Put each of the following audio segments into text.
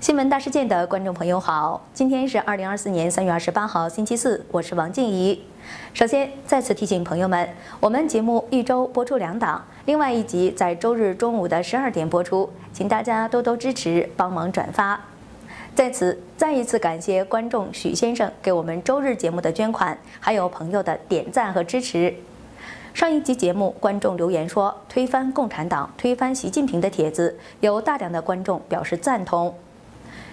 新闻大事件的观众朋友好，今天是二零二四年三月二十八号，星期四，我是王静怡。首先再次提醒朋友们，我们节目一周播出两档。另外一集在周日中午的十二点播出，请大家多多支持，帮忙转发。在此再一次感谢观众许先生给我们周日节目的捐款，还有朋友的点赞和支持。上一集节目，观众留言说“推翻共产党，推翻习近平”的帖子，有大量的观众表示赞同。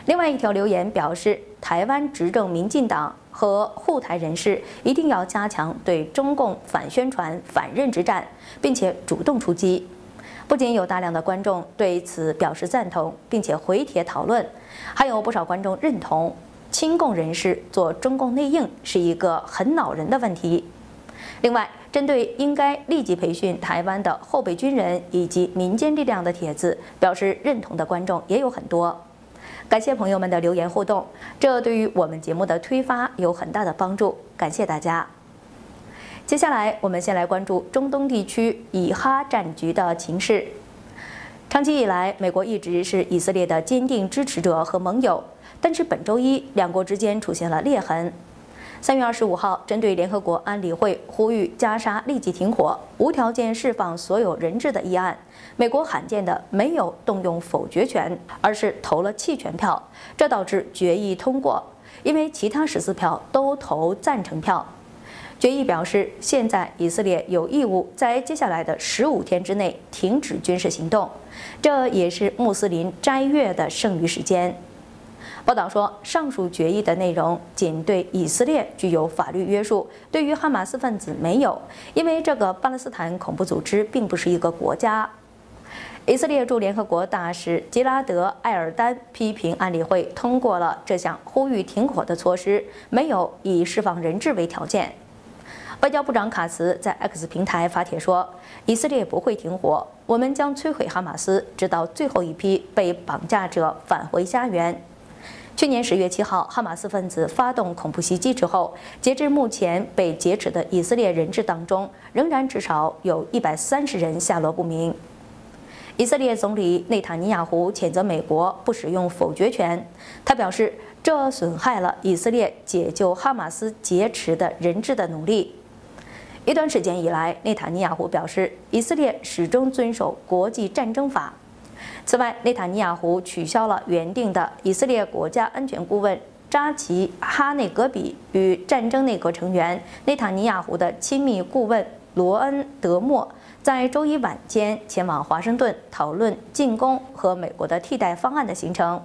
另外一条留言表示，台湾执政民进党和护台人士一定要加强对中共反宣传、反认知战，并且主动出击。不仅有大量的观众对此表示赞同，并且回帖讨论，还有不少观众认同亲共人士做中共内应是一个很恼人的问题。另外，针对应该立即培训台湾的后备军人以及民间力量的帖子，表示认同的观众也有很多。感谢朋友们的留言互动，这对于我们节目的推发有很大的帮助，感谢大家。接下来，我们先来关注中东地区以哈战局的情势。长期以来，美国一直是以色列的坚定支持者和盟友，但是本周一，两国之间出现了裂痕。三月二十五号，针对联合国安理会呼吁加沙立即停火、无条件释放所有人质的议案，美国罕见的没有动用否决权，而是投了弃权票，这导致决议通过，因为其他十四票都投赞成票。决议表示，现在以色列有义务在接下来的十五天之内停止军事行动，这也是穆斯林斋月的剩余时间。报道说，上述决议的内容仅对以色列具有法律约束，对于哈马斯分子没有，因为这个巴勒斯坦恐怖组织并不是一个国家。以色列驻联合国大使吉拉德·艾尔丹批评安理会通过了这项呼吁停火的措施，没有以释放人质为条件。外交部长卡茨在 X 平台发帖说：“以色列不会停火，我们将摧毁哈马斯，直到最后一批被绑架者返回家园。”去年十月七号，哈马斯分子发动恐怖袭击之后，截至目前被劫持的以色列人质当中，仍然至少有一百三十人下落不明。以色列总理内塔尼亚胡谴责美国不使用否决权，他表示这损害了以色列解救哈马斯劫持的人质的努力。一段时间以来，内塔尼亚胡表示，以色列始终遵守国际战争法。此外，内塔尼亚胡取消了原定的以色列国家安全顾问扎齐哈内格比与战争内阁成员内塔尼亚胡的亲密顾问罗恩德莫在周一晚间前往华盛顿讨论进攻和美国的替代方案的行程。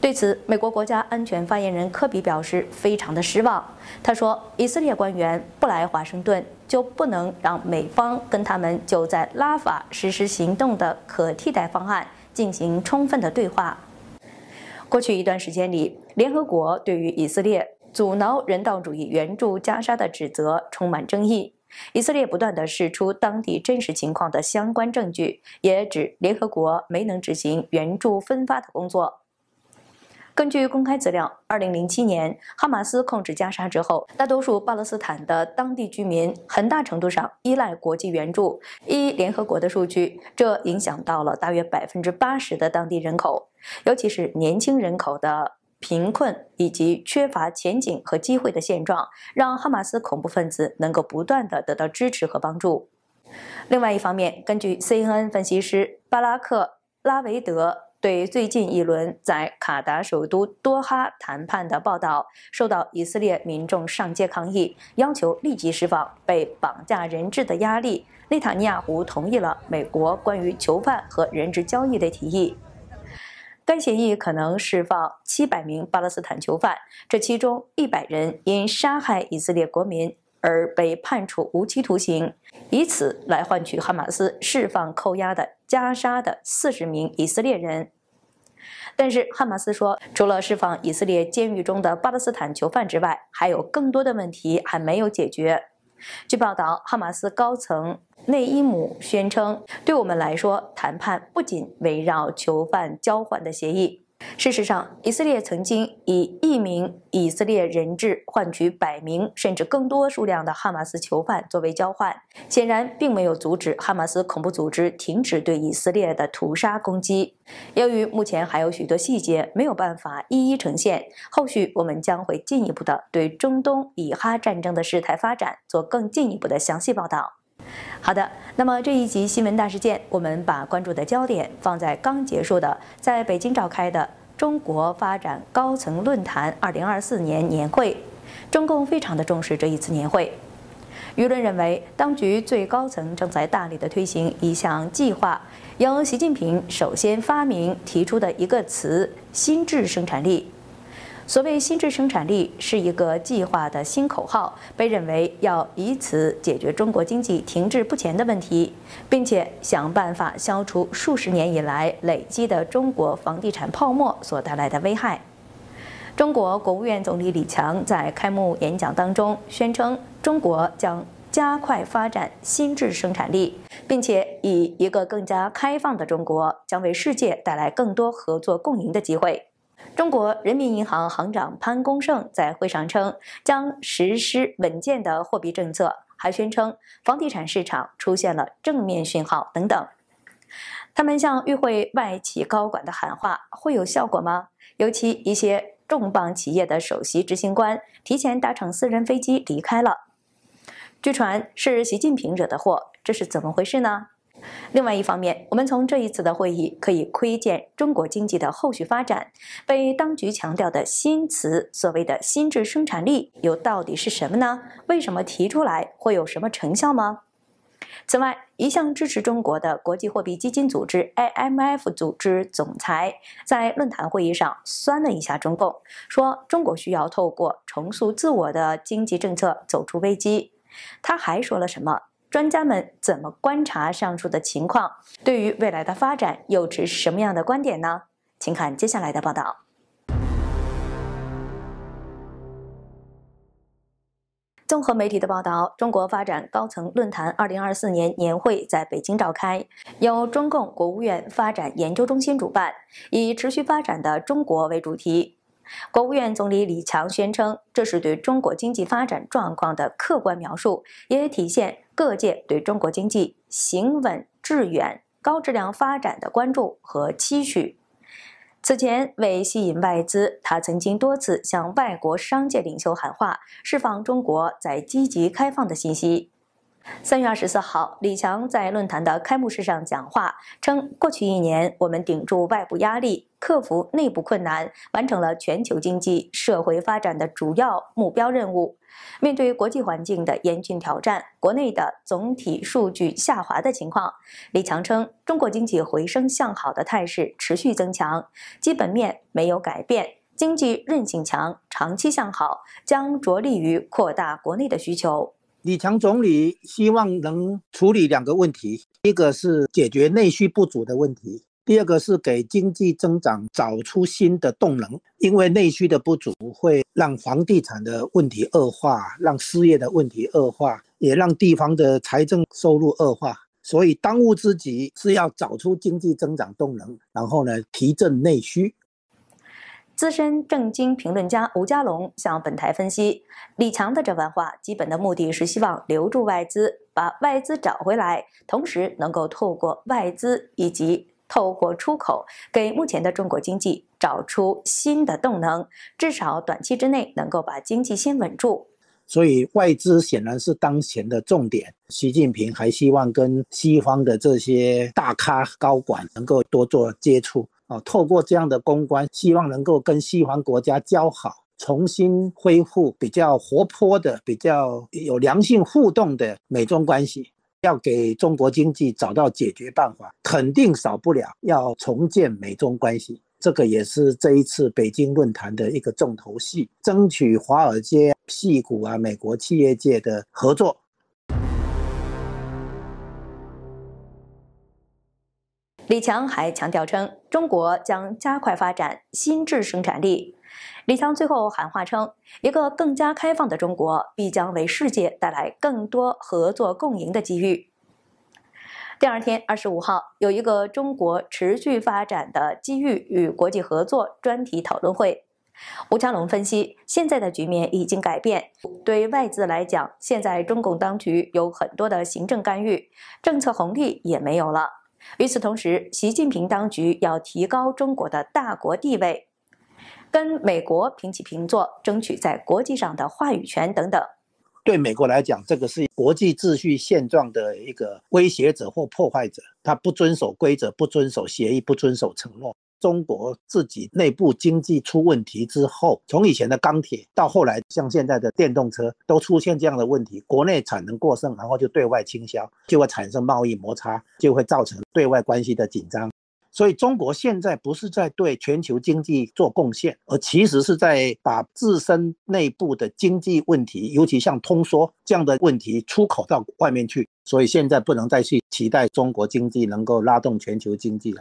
对此，美国国家安全发言人科比表示非常的失望。他说：“以色列官员不来华盛顿，就不能让美方跟他们就在拉法实施行动的可替代方案。”进行充分的对话。过去一段时间里，联合国对于以色列阻挠人道主义援助加沙的指责充满争议。以色列不断地释出当地真实情况的相关证据，也指联合国没能执行援助分发的工作。根据公开资料，2007年哈马斯控制加沙之后，大多数巴勒斯坦的当地居民很大程度上依赖国际援助。一联合国的数据，这影响到了大约百分之八十的当地人口，尤其是年轻人口的贫困以及缺乏前景和机会的现状，让哈马斯恐怖分子能够不断的得到支持和帮助。另外一方面，根据 CNN 分析师巴拉克拉维德。对最近一轮在卡达首都多哈谈判的报道，受到以色列民众上街抗议，要求立即释放被绑架人质的压力。内塔尼亚胡同意了美国关于囚犯和人质交易的提议，该协议可能释放七百名巴勒斯坦囚犯，这其中一百人因杀害以色列国民。而被判处无期徒刑，以此来换取哈马斯释放扣押的加沙的四十名以色列人。但是，哈马斯说，除了释放以色列监狱中的巴勒斯坦囚犯之外，还有更多的问题还没有解决。据报道，哈马斯高层内伊姆宣称，对我们来说，谈判不仅围绕囚犯交换的协议。事实上，以色列曾经以一名以色列人质换取百名甚至更多数量的哈马斯囚犯作为交换，显然并没有阻止哈马斯恐怖组织停止对以色列的屠杀攻击。由于目前还有许多细节没有办法一一呈现，后续我们将会进一步的对中东以哈战争的事态发展做更进一步的详细报道。好的，那么这一集新闻大事件，我们把关注的焦点放在刚结束的在北京召开的中国发展高层论坛2024年年会。中共非常的重视这一次年会，舆论认为，当局最高层正在大力的推行一项计划，由习近平首先发明提出的一个词“新质生产力”。所谓“新智生产力”是一个计划的新口号，被认为要以此解决中国经济停滞不前的问题，并且想办法消除数十年以来累积的中国房地产泡沫所带来的危害。中国国务院总理李强在开幕演讲当中宣称，中国将加快发展新智生产力，并且以一个更加开放的中国，将为世界带来更多合作共赢的机会。中国人民银行行长潘功胜在会上称，将实施稳健的货币政策，还宣称房地产市场出现了正面讯号等等。他们向与会外企高管的喊话会有效果吗？尤其一些重磅企业的首席执行官提前搭乘私人飞机离开了，据传是习近平惹的祸，这是怎么回事呢？另外一方面，我们从这一次的会议可以窥见中国经济的后续发展。被当局强调的新词，所谓的新质生产力，又到底是什么呢？为什么提出来会有什么成效吗？此外，一向支持中国的国际货币基金组织 （IMF） 组织总裁在论坛会议上酸了一下中共，说中国需要透过重塑自我的经济政策走出危机。他还说了什么？专家们怎么观察上述的情况？对于未来的发展，又持什么样的观点呢？请看接下来的报道。综合媒体的报道，中国发展高层论坛二零二四年年会在北京召开，由中共国务院发展研究中心主办，以“持续发展的中国”为主题。国务院总理李强宣称，这是对中国经济发展状况的客观描述，也体现。各界对中国经济行稳致远、高质量发展的关注和期许。此前，为吸引外资，他曾经多次向外国商界领袖喊话，释放中国在积极开放的信息。三月二十四号，李强在论坛的开幕式上讲话称，过去一年，我们顶住外部压力，克服内部困难，完成了全球经济社会发展的主要目标任务。面对国际环境的严峻挑战，国内的总体数据下滑的情况，李强称，中国经济回升向好的态势持续增强，基本面没有改变，经济韧性强，长期向好，将着力于扩大国内的需求。李强总理希望能处理两个问题：一个是解决内需不足的问题，第二个是给经济增长找出新的动能。因为内需的不足会让房地产的问题恶化，让失业的问题恶化，也让地方的财政收入恶化。所以，当务之急是要找出经济增长动能，然后呢，提振内需。资深政经评论家吴家龙向本台分析，李强的这番话基本的目的是希望留住外资，把外资找回来，同时能够透过外资以及透过出口，给目前的中国经济找出新的动能，至少短期之内能够把经济先稳住。所以外资显然是当前的重点，习近平还希望跟西方的这些大咖高管能够多做接触。啊，透过这样的公关，希望能够跟西方国家交好，重新恢复比较活泼的、比较有良性互动的美中关系。要给中国经济找到解决办法，肯定少不了要重建美中关系。这个也是这一次北京论坛的一个重头戏，争取华尔街、屁股啊、美国企业界的合作。李强还强调称，中国将加快发展新质生产力。李强最后喊话称，一个更加开放的中国必将为世界带来更多合作共赢的机遇。第二天，二十五号有一个中国持续发展的机遇与国际合作专题讨论会。吴强龙分析，现在的局面已经改变，对外资来讲，现在中共当局有很多的行政干预，政策红利也没有了。与此同时，习近平当局要提高中国的大国地位，跟美国平起平坐，争取在国际上的话语权等等。对美国来讲，这个是国际秩序现状的一个威胁者或破坏者，他不遵守规则，不遵守协议，不遵守承诺。中国自己内部经济出问题之后，从以前的钢铁到后来像现在的电动车，都出现这样的问题，国内产能过剩，然后就对外倾销，就会产生贸易摩擦，就会造成对外关系的紧张。所以，中国现在不是在对全球经济做贡献，而其实是在把自身内部的经济问题，尤其像通缩这样的问题，出口到外面去。所以，现在不能再去期待中国经济能够拉动全球经济了。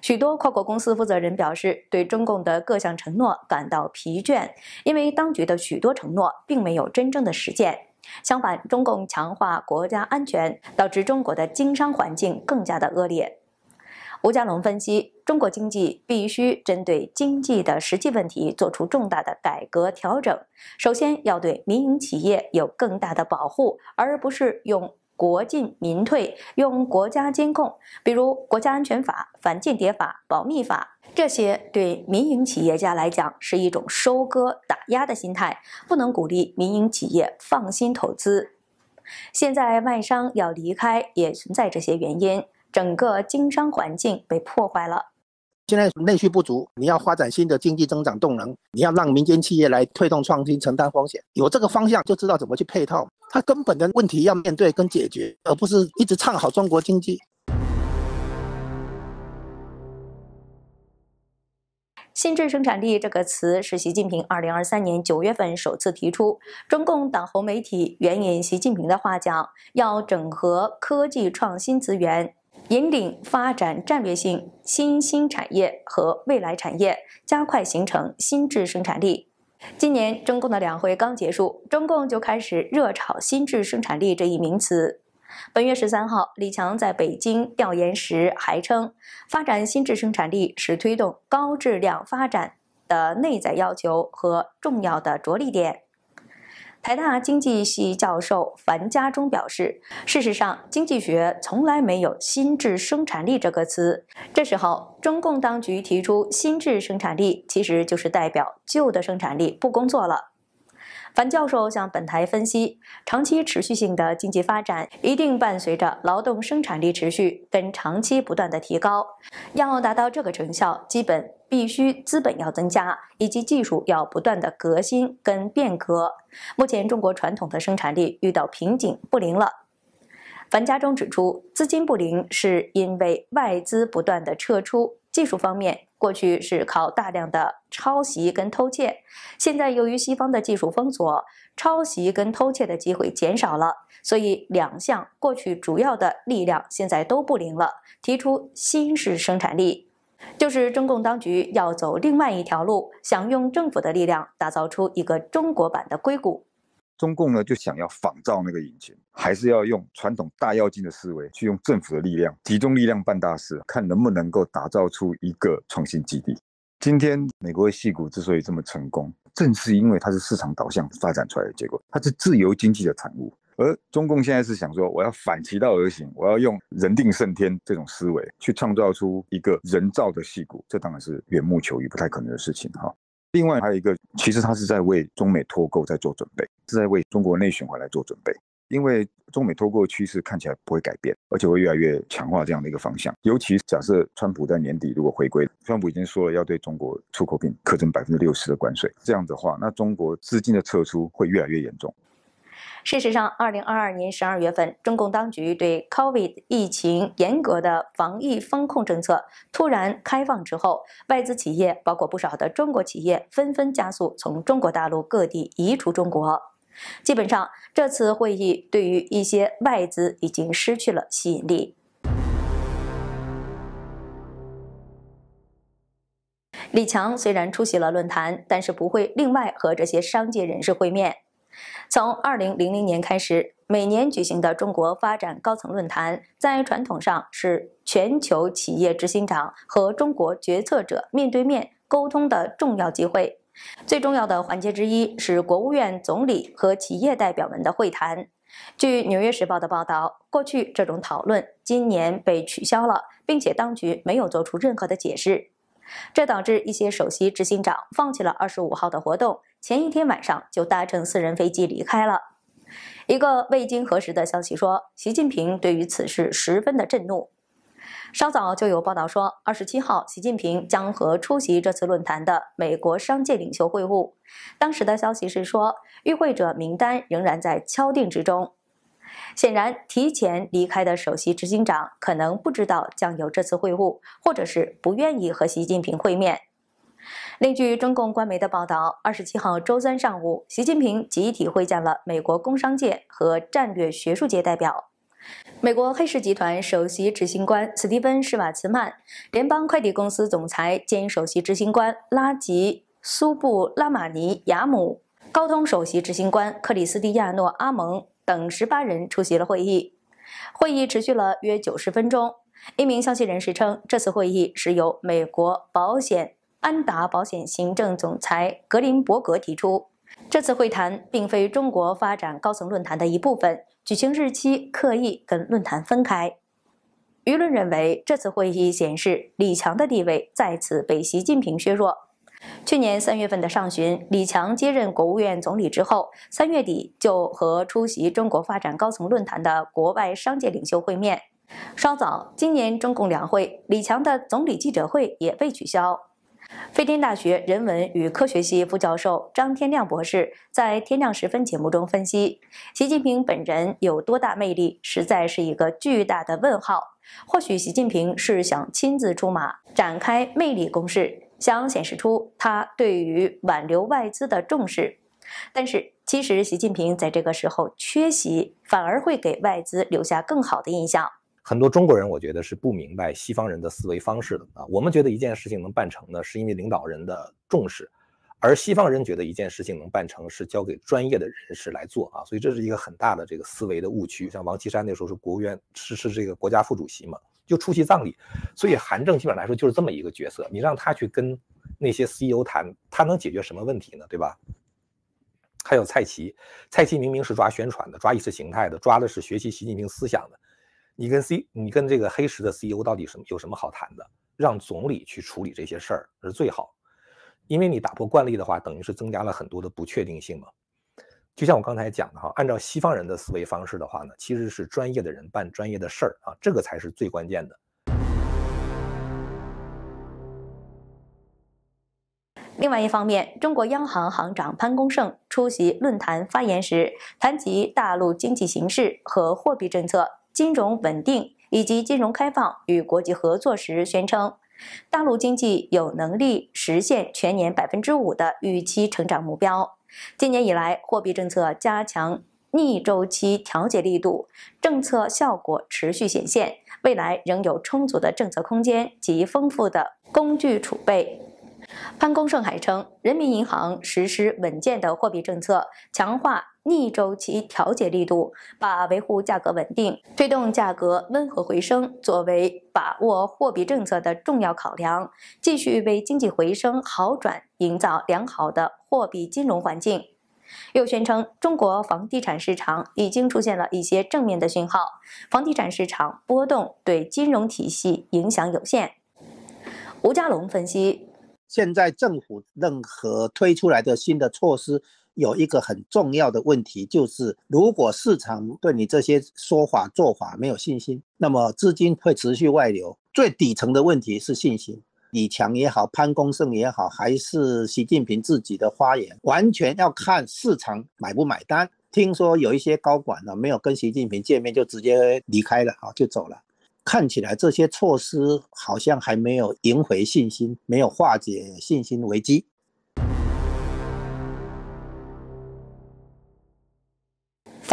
许多跨国公司负责人表示，对中共的各项承诺感到疲倦，因为当局的许多承诺并没有真正的实践。相反，中共强化国家安全，导致中国的经商环境更加的恶劣。吴家龙分析，中国经济必须针对经济的实际问题做出重大的改革调整，首先要对民营企业有更大的保护，而不是用。国进民退，用国家监控，比如国家安全法、反间谍法、保密法，这些对民营企业家来讲是一种收割、打压的心态，不能鼓励民营企业放心投资。现在外商要离开，也存在这些原因，整个经商环境被破坏了。现在内需不足，你要发展新的经济增长动能，你要让民间企业来推动创新、承担风险。有这个方向，就知道怎么去配套。它根本的问题要面对跟解决，而不是一直唱好中国经济。新质生产力这个词是习近平二零二三年九月份首次提出。中共党喉媒体援引习近平的话讲：“要整合科技创新资源。”引领发展战略性新兴产业和未来产业，加快形成新质生产力。今年中共的两会刚结束，中共就开始热炒“新质生产力”这一名词。本月十三号，李强在北京调研时还称，发展新质生产力是推动高质量发展的内在要求和重要的着力点。财大经济系教授樊家忠表示：“事实上，经济学从来没有‘心智生产力’这个词。这时候，中共当局提出‘心智生产力’，其实就是代表旧的生产力不工作了。”樊教授向本台分析，长期持续性的经济发展一定伴随着劳动生产力持续跟长期不断的提高。要达到这个成效，基本必须资本要增加，以及技术要不断的革新跟变革。目前中国传统的生产力遇到瓶颈，不灵了。樊家忠指出，资金不灵是因为外资不断的撤出。技术方面，过去是靠大量的抄袭跟偷窃，现在由于西方的技术封锁，抄袭跟偷窃的机会减少了，所以两项过去主要的力量现在都不灵了。提出新式生产力，就是中共当局要走另外一条路，想用政府的力量打造出一个中国版的硅谷。中共呢，就想要仿造那个引擎，还是要用传统大跃进的思维，去用政府的力量，集中力量办大事，看能不能够打造出一个创新基地。今天美国的戏股之所以这么成功，正是因为它是市场导向发展出来的结果，它是自由经济的产物。而中共现在是想说，我要反其道而行，我要用人定胜天这种思维去创造出一个人造的戏骨，这当然是缘木求鱼，不太可能的事情哈。另外还有一个，其实他是在为中美脱钩在做准备，是在为中国内循环来做准备。因为中美脱钩趋势看起来不会改变，而且会越来越强化这样的一个方向。尤其假设川普在年底如果回归，川普已经说了要对中国出口品课征百分之六十的关税，这样的话，那中国资金的撤出会越来越严重。事实上，2022年12月份，中共当局对 COVID 疫情严格的防疫风控政策突然开放之后，外资企业，包括不少的中国企业，纷纷加速从中国大陆各地移出中国。基本上，这次会议对于一些外资已经失去了吸引力。李强虽然出席了论坛，但是不会另外和这些商界人士会面。从2000年开始，每年举行的中国发展高层论坛，在传统上是全球企业执行长和中国决策者面对面沟通的重要机会。最重要的环节之一是国务院总理和企业代表们的会谈。据《纽约时报》的报道，过去这种讨论今年被取消了，并且当局没有做出任何的解释，这导致一些首席执行长放弃了25号的活动。前一天晚上就搭乘私人飞机离开了。一个未经核实的消息说，习近平对于此事十分的震怒。稍早就有报道说，二十七号习近平将和出席这次论坛的美国商界领袖会晤。当时的消息是说，与会者名单仍然在敲定之中。显然，提前离开的首席执行长可能不知道将有这次会晤，或者是不愿意和习近平会面。另据中共官媒的报道，二十七号周三上午，习近平集体会见了美国工商界和战略学术界代表，美国黑石集团首席执行官斯蒂芬·施瓦茨曼、联邦快递公司总裁兼首席执行官拉吉·苏布拉马尼雅姆、高通首席执行官克里斯蒂亚诺·阿蒙等十八人出席了会议。会议持续了约九十分钟。一名消息人士称，这次会议是由美国保险。安达保险行政总裁格林伯格提出，这次会谈并非中国发展高层论坛的一部分，举行日期刻意跟论坛分开。舆论认为，这次会议显示李强的地位再次被习近平削弱。去年三月份的上旬，李强接任国务院总理之后，三月底就和出席中国发展高层论坛的国外商界领袖会面。稍早，今年中共两会，李强的总理记者会也被取消。飞天大学人文与科学系副教授张天亮博士在《天亮时分》节目中分析，习近平本人有多大魅力，实在是一个巨大的问号。或许习近平是想亲自出马，展开魅力攻势，想显示出他对于挽留外资的重视。但是，其实习近平在这个时候缺席，反而会给外资留下更好的印象。很多中国人，我觉得是不明白西方人的思维方式的啊。我们觉得一件事情能办成呢，是因为领导人的重视，而西方人觉得一件事情能办成是交给专业的人士来做啊。所以这是一个很大的这个思维的误区。像王岐山那时候是国务院，是是这个国家副主席嘛，就出席葬礼，所以韩正基本上来说就是这么一个角色。你让他去跟那些 CEO 谈，他能解决什么问题呢？对吧？还有蔡奇，蔡奇明明是抓宣传的，抓意识形态的，抓的是学习习近平思想的。你跟 C，你跟这个黑石的 CEO 到底什有什么好谈的？让总理去处理这些事儿，是最好，因为你打破惯例的话，等于是增加了很多的不确定性嘛。就像我刚才讲的哈，按照西方人的思维方式的话呢，其实是专业的人办专业的事儿啊，这个才是最关键的。另外一方面，中国央行行长潘功胜出席论坛发言时，谈及大陆经济形势和货币政策。金融稳定以及金融开放与国际合作时，宣称大陆经济有能力实现全年百分之五的预期成长目标。今年以来，货币政策加强逆周期调节力度，政策效果持续显现，未来仍有充足的政策空间及丰富的工具储备。潘功胜还称，人民银行实施稳健的货币政策，强化。逆周期调节力度，把维护价格稳定、推动价格温和回升作为把握货币政策的重要考量，继续为经济回升好转营造良好的货币金融环境。又宣称中国房地产市场已经出现了一些正面的讯号，房地产市场波动对金融体系影响有限。吴家龙分析，现在政府任何推出来的新的措施。有一个很重要的问题，就是如果市场对你这些说法做法没有信心，那么资金会持续外流。最底层的问题是信心，李强也好，潘功胜也好，还是习近平自己的发言，完全要看市场买不买单。听说有一些高管呢，没有跟习近平见面就直接离开了，啊，就走了。看起来这些措施好像还没有赢回信心，没有化解信心危机。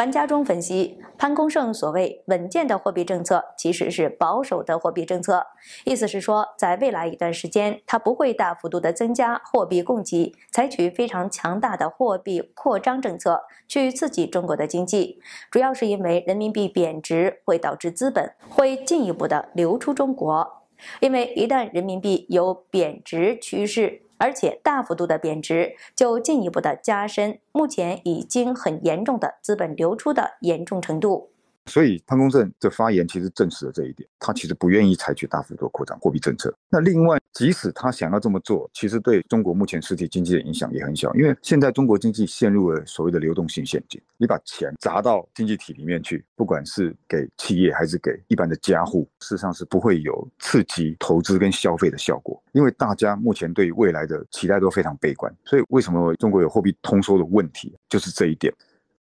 樊家忠分析，潘功胜所谓稳健的货币政策，其实是保守的货币政策。意思是说，在未来一段时间，他不会大幅度的增加货币供给，采取非常强大的货币扩张政策去刺激中国的经济。主要是因为人民币贬值会导致资本会进一步的流出中国，因为一旦人民币有贬值趋势。而且大幅度的贬值，就进一步的加深目前已经很严重的资本流出的严重程度。所以潘功胜的发言其实证实了这一点，他其实不愿意采取大幅度扩张货币政策。那另外，即使他想要这么做，其实对中国目前实体经济的影响也很小，因为现在中国经济陷入了所谓的流动性陷阱。你把钱砸到经济体里面去，不管是给企业还是给一般的家户，事实上是不会有刺激投资跟消费的效果，因为大家目前对未来的期待都非常悲观。所以，为什么中国有货币通缩的问题，就是这一点。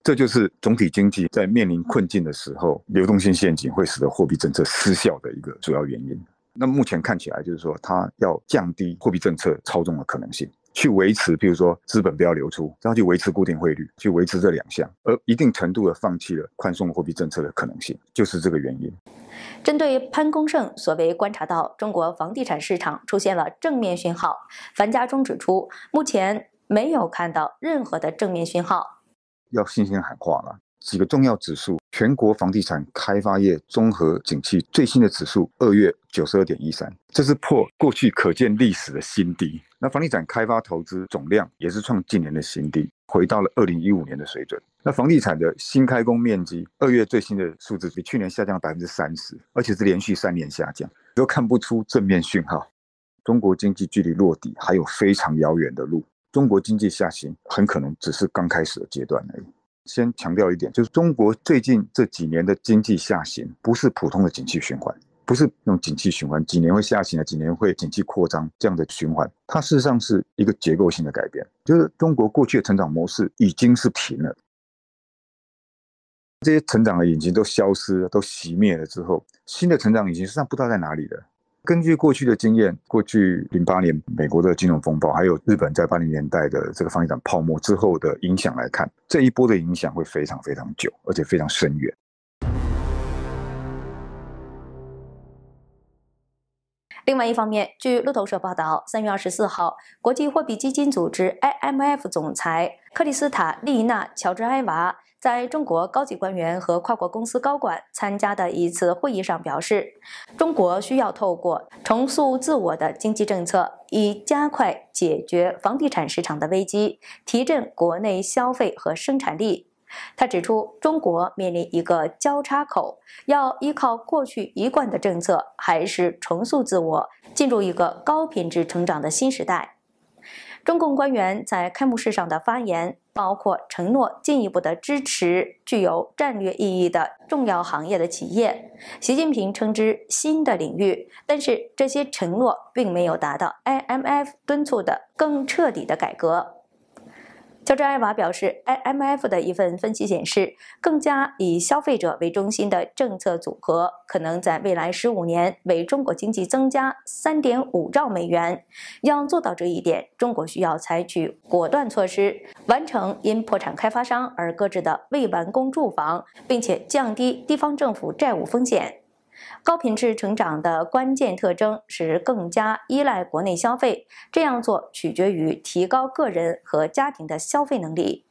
这就是总体经济在面临困境的时候，流动性陷阱会使得货币政策失效的一个主要原因。那目前看起来，就是说它要降低货币政策操纵的可能性，去维持，比如说资本不要流出，然后去维持固定汇率，去维持这两项，而一定程度的放弃了宽松货币政策的可能性，就是这个原因。针对潘功胜所谓观察到中国房地产市场出现了正面讯号，樊家忠指出，目前没有看到任何的正面讯号。要信心喊话了。几个重要指数，全国房地产开发业综合景气最新的指数，二月九十二点一三，这是破过去可见历史的新低。那房地产开发投资总量也是创近年的新低，回到了二零一五年的水准。那房地产的新开工面积，二月最新的数字比去年下降百分之三十，而且是连续三年下降，都看不出正面讯号。中国经济距离落地还有非常遥远的路。中国经济下行很可能只是刚开始的阶段而已。先强调一点，就是中国最近这几年的经济下行不是普通的景气循环，不是那种景气循环几年会下行的，几年会景气扩张这样的循环，它事实上是一个结构性的改变，就是中国过去的成长模式已经是停了，这些成长的引擎都消失、了，都熄灭了之后，新的成长引擎实际上不知道在哪里了。根据过去的经验，过去零八年美国的金融风暴，还有日本在八零年代的这个房地产泡沫之后的影响来看，这一波的影响会非常非常久，而且非常深远。另外一方面，据路透社报道，三月二十四号，国际货币基金组织 （IMF） 总裁克里斯塔·莉娜·乔治埃娃在中国高级官员和跨国公司高管参加的一次会议上表示，中国需要透过重塑自我的经济政策，以加快解决房地产市场的危机，提振国内消费和生产力。他指出，中国面临一个交叉口：要依靠过去一贯的政策，还是重塑自我，进入一个高品质成长的新时代？中共官员在开幕式上的发言包括承诺进一步的支持具有战略意义的重要行业的企业。习近平称之新的领域，但是这些承诺并没有达到 IMF 敦促的更彻底的改革。乔治·艾娃表示，IMF 的一份分析显示，更加以消费者为中心的政策组合可能在未来十五年为中国经济增加3.5兆美元。要做到这一点，中国需要采取果断措施，完成因破产开发商而搁置的未完工住房，并且降低地方政府债务风险。高品质成长的关键特征是更加依赖国内消费，这样做取决于提高个人和家庭的消费能力。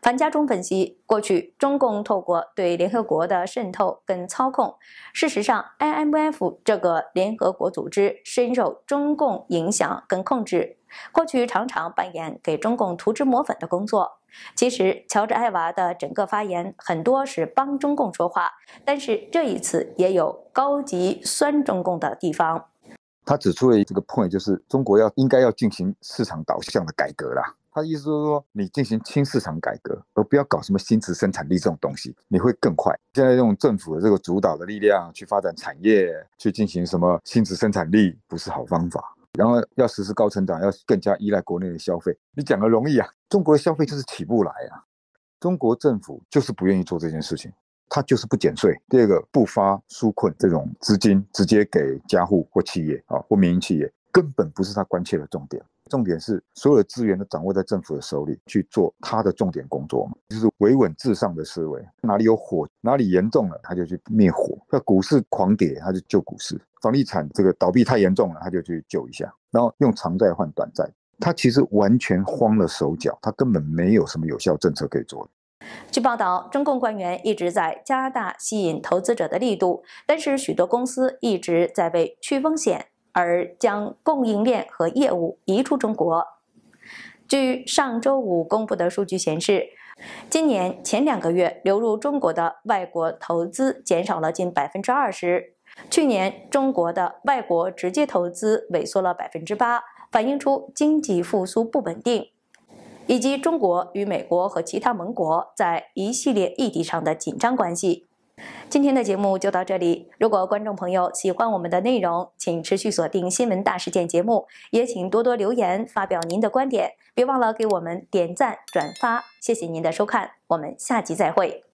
樊家忠分析，过去中共透过对联合国的渗透跟操控，事实上 IMF 这个联合国组织深受中共影响跟控制，过去常常扮演给中共涂脂抹粉的工作。其实，乔治·艾娃的整个发言很多是帮中共说话，但是这一次也有高级酸中共的地方。他指出了这个 point，就是中国要应该要进行市场导向的改革啦。他意思就是说，你进行轻市场改革，而不要搞什么新值生产力这种东西，你会更快。现在用政府的这个主导的力量去发展产业，去进行什么新值生产力，不是好方法。然后要实施高成长，要更加依赖国内的消费。你讲的容易啊，中国的消费就是起不来啊。中国政府就是不愿意做这件事情，他就是不减税。第二个，不发纾困这种资金直接给家户或企业啊，或民营企业，根本不是他关切的重点。重点是所有的资源都掌握在政府的手里去做他的重点工作嘛，就是维稳至上的思维。哪里有火，哪里严重了，他就去灭火。股市狂跌，他就救股市；房地产这个倒闭太严重了，他就去救一下。然后用长债换短债，他其实完全慌了手脚，他根本没有什么有效政策可以做。据报道，中共官员一直在加大吸引投资者的力度，但是许多公司一直在为去风险而将供应链和业务移出中国。据上周五公布的数据显示。今年前两个月流入中国的外国投资减少了近百分之二十。去年中国的外国直接投资萎缩了百分之八，反映出经济复苏不稳定，以及中国与美国和其他盟国在一系列议题上的紧张关系。今天的节目就到这里。如果观众朋友喜欢我们的内容，请持续锁定《新闻大事件》节目，也请多多留言发表您的观点，别忘了给我们点赞、转发。谢谢您的收看，我们下集再会。